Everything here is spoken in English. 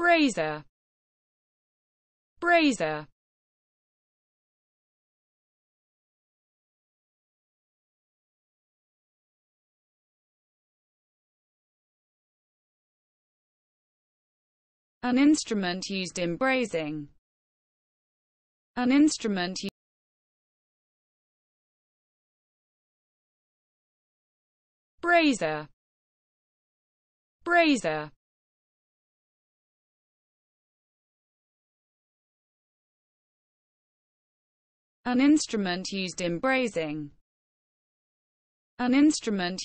Brazier. Brazier. An instrument used in brazing. An instrument Brazier. Brazier. an instrument used in brazing, an instrument